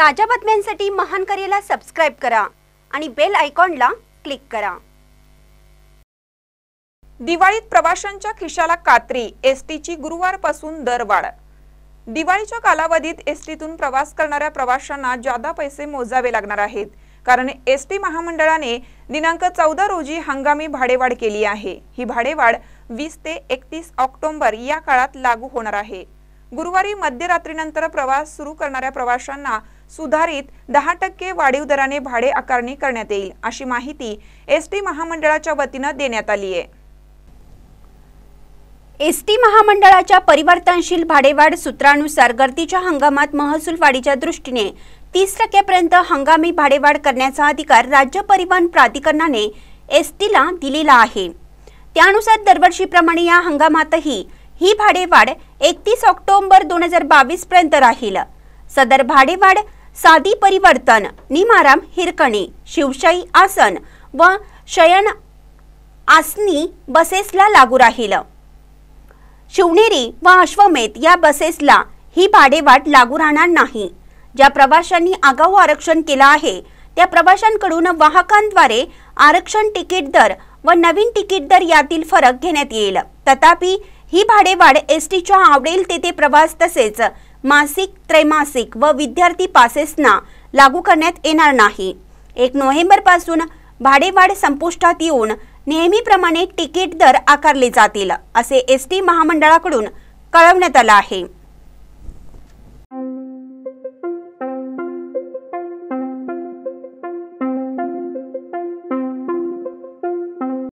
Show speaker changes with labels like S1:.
S1: ताज्या बातम्यांसाठी महान करेला सबस्क्राईब करा आणि बेल आयकॉनला
S2: क्लिक करा दिवाळीत प्रवाशांच्या खिशाला कात्री एसटीची गुरुवारपासून दरवाढ दिवाळीच्या कालावधीत एसटीतून प्रवास करणाऱ्या प्रवाशांना जादा पैसे मोजावे लागणार आहेत कारण एसटी महामंडळाने दिनांक चौदा रोजी हंगामी भाडेवाढ केली आहे ही भाडेवाढ वीस ते एकतीस ऑक्टोबर या काळात लागू होणार आहे गुरुवारी मध्यरात्रीनंतर प्रवास सुरू करणाऱ्या प्रवाशांना सुधारित दहा टक्के वाढीव दराने भाडे आकारणी करण्यात येईल अशी माहिती एस टी महामंडळाच्या वतीनं देण्यात आली आहे
S1: एस टी महामंडळाच्या परिवर्तनशील भाडेवाढ सूत्रानुसार गर्दीच्या हंगामात महसूल वाढीच्या दृष्टीने तीस टक्क्यापर्यंत हंगामी भाडेवाढ करण्याचा अधिकार राज्य परिवहन प्राधिकरणाने एस टीला दिलेला आहे त्यानुसार दरवर्षीप्रमाणे या हंगामातही ही, भाडेवाढ एकतीस ऑक्टोबर दोन हजार बावीसपर्यंत राहील सदर भाडेवाढ साधी परिवर्तन निमाराम हिरकणी शिवशाही आसन व शयन आसनी बसेसला लागू राहील शिवनेरी व अश्वमेध या बसेसला ही भाडेवाट लागू राहणार नाही ज्या प्रवाशांनी आगाऊ आरक्षण केलं आहे त्या प्रवाशांकडून वाहकांद्वारे आरक्षण तिकीट दर व नवीन तिकीट दर यातील फरक घेण्यात येईल तथापि ही भाडेवाढ एस च्या आवडेल तेथे प्रवास तसेच मासिक त्रैमासिक व विद्यार्थी पासेसना लागू करण्यात येणार नाही एक पासून भाडेवाढ संपुष्टात येऊन नेहमीप्रमाणे तिकीट दर आकारले जातील असे एस टी महामंडळाकडून कळवण्यात आलं आहे